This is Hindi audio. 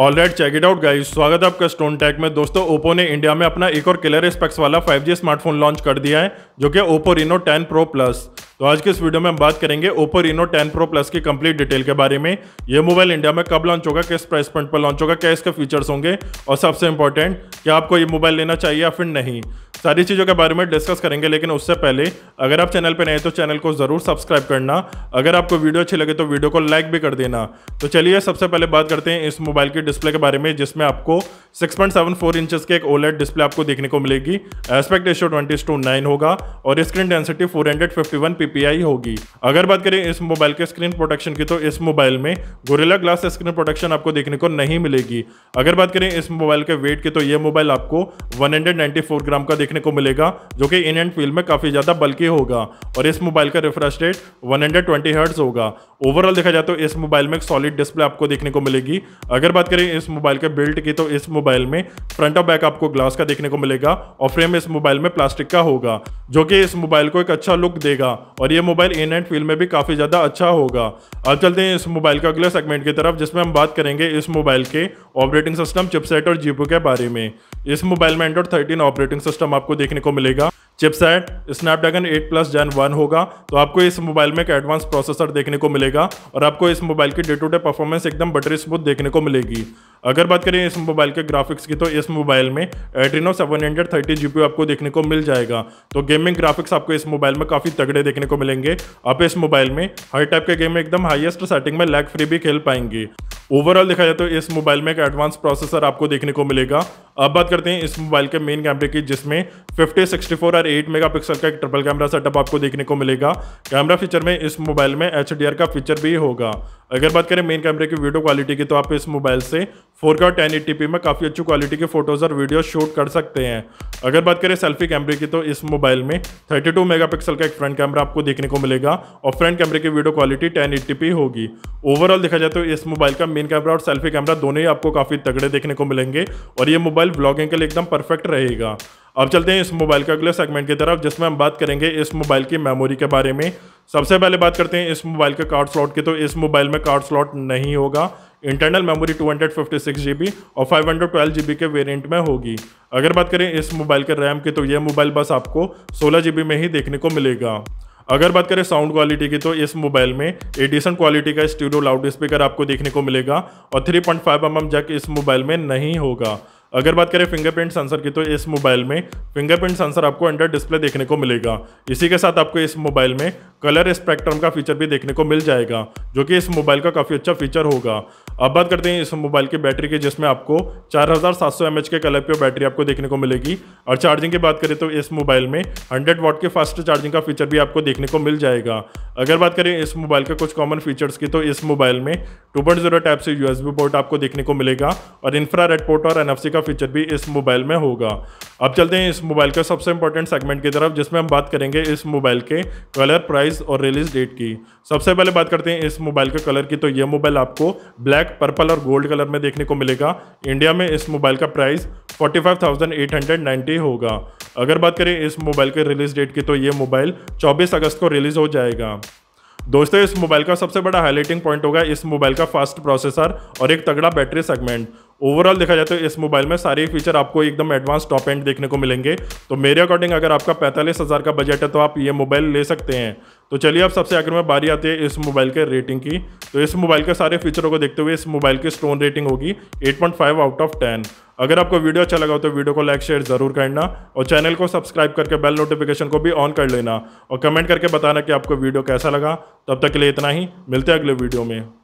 all right check it out guys स्वागत है आपका स्टोन टैक में दोस्तों ओप्पो ने इंडिया में अपना एक और किलर स्पेक्स वाला 5G स्मार्टफोन लॉन्च कर दिया है जो कि ओप्पो रिनो 10 प्रो प्लस तो आज के इस वीडियो में हम बात करेंगे ओप्पो रिनो 10 प्रो प्लस की कंप्लीट डिटेल के बारे में ये मोबाइल इंडिया में कब लॉन्च होगा किस प्राइस पॉइंट पर लॉन्च होगा क्या इसके फीचर्स होंगे और सबसे इंपॉर्टेंट क्या आपको ये मोबाइल लेना चाहिए या फिर नहीं सारी चीज़ों के बारे में डिस्कस करेंगे लेकिन उससे पहले अगर आप चैनल पर नए तो चैनल को ज़रूर सब्सक्राइब करना अगर आपको वीडियो अच्छी लगे तो वीडियो को लाइक भी कर देना तो चलिए सबसे पहले बात करते हैं इस मोबाइल के डिस्प्ले के बारे में जिसमें आपको 6.74 इंचेस के एक ओलेट डिस्प्ले e आपको देखने को मिलेगी aspect ratio twenty to nine होगा और स्क्रीन डेंसिटी 451 ppi होगी अगर बात करें इस मोबाइल के स्क्रीन प्रोटेक्शन की तो इस मोबाइल में गोरिल्ला ग्लास स्क्रीन प्रोटेक्शन आपको देखने को नहीं मिलेगी अगर बात करें इस मोबाइल के वेट की तो ये मोबाइल आपको वन ग्राम का देखने को मिलेगा जो कि इन एंड फील्ड में काफ़ी ज़्यादा बल्कि होगा और इस मोबाइल का रिफ्रेश रेट वन हर्ट्ज होगा ओवरऑल देखा जाए तो इस मोबाइल में एक सॉलिड डिस्प्ले आपको देखने को मिलेगी अगर बात करें इस मोबाइल के बिल्ट की तो इस मोबाइल मोबाइल में फ्रंट और बैक आपको ग्लास का देखने को मिलेगा और फ्रेम इस मोबाइल में प्लास्टिक का होगा जो कि इस मोबाइल को एक अच्छा लुक देगा और ये मोबाइल इन एंड फील में भी काफ़ी ज़्यादा अच्छा होगा अब चलते हैं इस मोबाइल का अगले सेगमेंट की तरफ जिसमें हम बात करेंगे इस मोबाइल के ऑपरेटिंग सिस्टम चिपसेट और जीपो के बारे में इस मोबाइल में एंड्रॉइड थर्टीन ऑपरेटिंग सिस्टम आपको देखने को मिलेगा चिपसेट स्नैपड्रैगन 8 प्लस जैन 1 होगा तो आपको इस मोबाइल में एक एडवांस प्रोसेसर देखने को मिलेगा और आपको इस मोबाइल की डे टू डे परफॉर्मेंस एकदम बटरी स्मूथ देखने को मिलेगी अगर बात करें इस मोबाइल के ग्राफिक्स की तो इस मोबाइल में एड्रीनो 730 पी आपको देखने को मिल जाएगा तो गेमिंग ग्राफिक्स आपको इस मोबाइल में काफ़ी तगड़े देखने को मिलेंगे आप इस मोबाइल में हर टाइप के गेम एकदम हाईएस्ट सेटिंग में लैग फ्री भी खेल पाएंगे ओवरऑल देखा जाए तो इस मोबाइल में एक एडवांस प्रोसेसर आपको देखने को मिलेगा अब बात करते हैं इस मोबाइल के मेन कैमरे की जिसमें 50, 64 और 8 मेगापिक्सल का एक ट्रिपल कैमरा सेटअप आपको देखने को मिलेगा कैमरा फीचर में इस मोबाइल में एच का फीचर भी होगा अगर बात करें मेन कैमरे की वीडियो क्वालिटी की तो आप इस मोबाइल से 4K और 1080p में काफ़ी अच्छी क्वालिटी के फोटोज़ और वीडियो शूट कर सकते हैं अगर बात करें सेल्फी कैमरे की तो इस मोबाइल में 32 मेगापिक्सल का एक फ्रंट कैमरा आपको देखने को मिलेगा और फ्रंट कैमरे की वीडियो क्वालिटी 1080p होगी ओवरऑल देखा जाए तो इस मोबाइल का मेन कैमरा और सेल्फी कैमरा दोनों ही आपको काफ़ी तगड़े देखने को मिलेंगे और ये मोबाइल मोबाइल ब्लॉगिंग के लिए एकदम परफेक्ट रहेगा अब चलते हैं इस मोबाइल के अगले सेगमेंट की तरफ जिसमें हम बात करेंगे इस मोबाइल की मेमोरी के बारे में सबसे पहले बात करते हैं इस मोबाइल के कार्ड स्लॉट की तो इस मोबाइल में कार्ड स्लॉट नहीं होगा इंटरनल मेमोरी 256 जीबी और 512 जीबी के वेरिएंट में होगी अगर बात करें इस मोबाइल के रैम की तो यह मोबाइल बस आपको 16 जीबी में ही देखने को मिलेगा अगर बात करें साउंड क्वालिटी की तो इस मोबाइल में एडिसन क्वालिटी का स्टूडियो लाउड स्पीकर आपको देखने को मिलेगा और 3.5 पॉइंट mm जैक इस मोबाइल में नहीं होगा अगर बात करें फिंगरप्रिंट सेंसर की तो इस मोबाइल में फिंगरप्रिंट सेंसर आपको अंडर डिस्प्ले देखने को मिलेगा इसी के साथ आपको इस मोबाइल में कलर स्पेक्ट्रम का फीचर भी देखने को मिल जाएगा जो कि इस मोबाइल का काफ़ी अच्छा फीचर होगा अब बात करते हैं इस मोबाइल के बैटरी की जिसमें आपको 4700 सौ के कलर बैटरी आपको देखने को मिलेगी और चार्जिंग की बात करें तो इस मोबाइल में 100 वॉट के फास्ट चार्जिंग का फीचर भी आपको देखने को मिल जाएगा अगर बात करें इस मोबाइल के कुछ कॉमन फीचर्स की तो इस मोबाइल में टू टाइप से यू पोर्ट आपको देखने को मिलेगा और इंफ्रा पोर्ट और एन का फीचर भी इस मोबाइल में होगा अब चलते हैं इस मोबाइल का सबसे इंपॉर्टेंट सेगमेंट की तरफ जिसमें हम बात करेंगे इस मोबाइल के कलर प्राइस और रिलीज डेट की सबसे पहले बात करते हैं इस मोबाइल के कलर की तो यह मोबाइल आपको ब्लैक ब्लैक पर्पल और गोल्ड कलर में देखने को मिलेगा इंडिया में इस मोबाइल का प्राइस 45,890 होगा अगर बात करें इस मोबाइल के रिलीज डेट की तो ये मोबाइल 24 अगस्त को रिलीज हो जाएगा दोस्तों इस मोबाइल का सबसे बड़ा हाईलाइटिंग पॉइंट होगा इस मोबाइल का फास्ट प्रोसेसर और एक तगड़ा बैटरी सेगमेंट ओवरऑल देखा जाए तो इस मोबाइल में सारे फीचर आपको एकदम एडवांस टॉप एंड देखने को मिलेंगे तो मेरे अकॉर्डिंग अगर आपका पैंतालीस हज़ार का बजट है तो आप ये मोबाइल ले सकते हैं तो चलिए अब सबसे आखिर में बारी आती है इस मोबाइल के रेटिंग की तो इस मोबाइल के सारे फीचरों को देखते हुए इस मोबाइल की स्टोन रेटिंग होगी 8.5 आउट ऑफ 10 अगर आपको वीडियो अच्छा लगा हो तो वीडियो को लाइक शेयर जरूर करना और चैनल को सब्सक्राइब करके बेल नोटिफिकेशन को भी ऑन कर लेना और कमेंट करके बताना कि आपको वीडियो कैसा लगा तब तक के लिए इतना ही मिलते हैं अगले वीडियो में